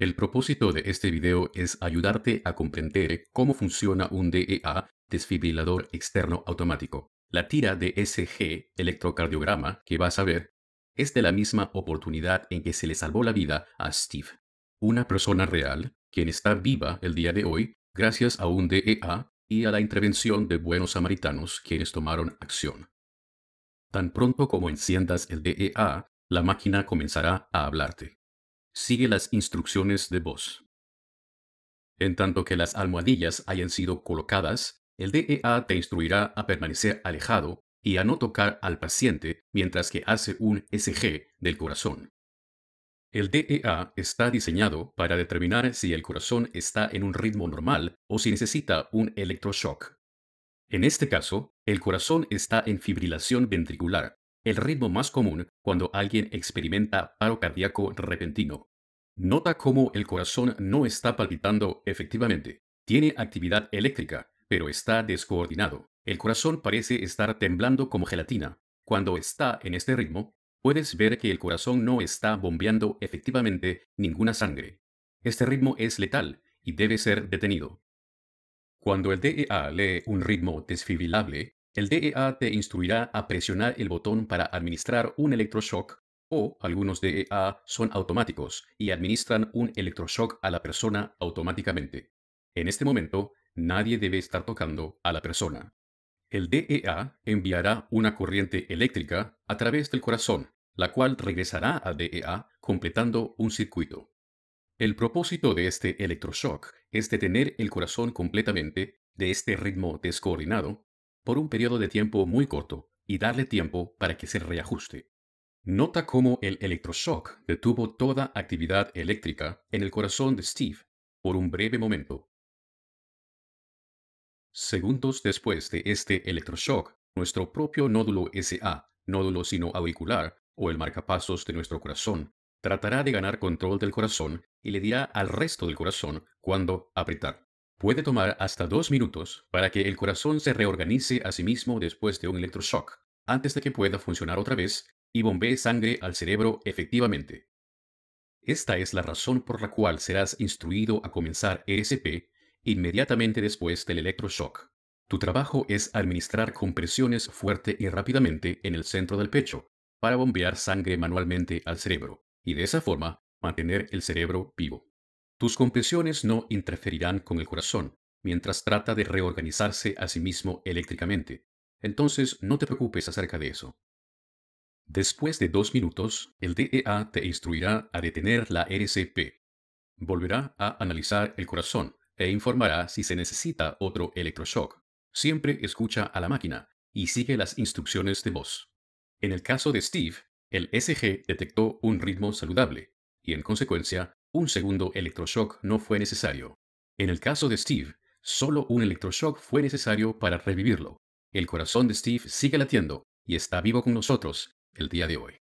El propósito de este video es ayudarte a comprender cómo funciona un DEA, desfibrilador externo automático. La tira de SG, electrocardiograma, que vas a ver, es de la misma oportunidad en que se le salvó la vida a Steve. Una persona real, quien está viva el día de hoy, gracias a un DEA y a la intervención de buenos samaritanos quienes tomaron acción. Tan pronto como enciendas el DEA, la máquina comenzará a hablarte. Sigue las instrucciones de voz. En tanto que las almohadillas hayan sido colocadas, el DEA te instruirá a permanecer alejado y a no tocar al paciente mientras que hace un SG del corazón. El DEA está diseñado para determinar si el corazón está en un ritmo normal o si necesita un electroshock. En este caso, el corazón está en fibrilación ventricular, el ritmo más común cuando alguien experimenta paro cardíaco repentino. Nota cómo el corazón no está palpitando efectivamente. Tiene actividad eléctrica, pero está descoordinado. El corazón parece estar temblando como gelatina. Cuando está en este ritmo, puedes ver que el corazón no está bombeando efectivamente ninguna sangre. Este ritmo es letal y debe ser detenido. Cuando el DEA lee un ritmo desfibrilable, el DEA te instruirá a presionar el botón para administrar un electroshock o algunos DEA son automáticos y administran un electroshock a la persona automáticamente. En este momento, nadie debe estar tocando a la persona. El DEA enviará una corriente eléctrica a través del corazón, la cual regresará al DEA completando un circuito. El propósito de este electroshock es detener el corazón completamente de este ritmo descoordinado por un periodo de tiempo muy corto y darle tiempo para que se reajuste. Nota cómo el electroshock detuvo toda actividad eléctrica en el corazón de Steve por un breve momento. Segundos después de este electroshock, nuestro propio nódulo SA, nódulo sino auricular, o el marcapasos de nuestro corazón, tratará de ganar control del corazón y le dirá al resto del corazón cuando apretar. Puede tomar hasta dos minutos para que el corazón se reorganice a sí mismo después de un electroshock, antes de que pueda funcionar otra vez y bombee sangre al cerebro efectivamente. Esta es la razón por la cual serás instruido a comenzar ESP inmediatamente después del electroshock. Tu trabajo es administrar compresiones fuerte y rápidamente en el centro del pecho para bombear sangre manualmente al cerebro y de esa forma mantener el cerebro vivo. Tus compresiones no interferirán con el corazón, mientras trata de reorganizarse a sí mismo eléctricamente. Entonces no te preocupes acerca de eso. Después de dos minutos, el DEA te instruirá a detener la e RCP. Volverá a analizar el corazón e informará si se necesita otro electroshock. Siempre escucha a la máquina y sigue las instrucciones de voz. En el caso de Steve, el SG detectó un ritmo saludable y en consecuencia un segundo electroshock no fue necesario. En el caso de Steve, solo un electroshock fue necesario para revivirlo. El corazón de Steve sigue latiendo y está vivo con nosotros el día de hoy.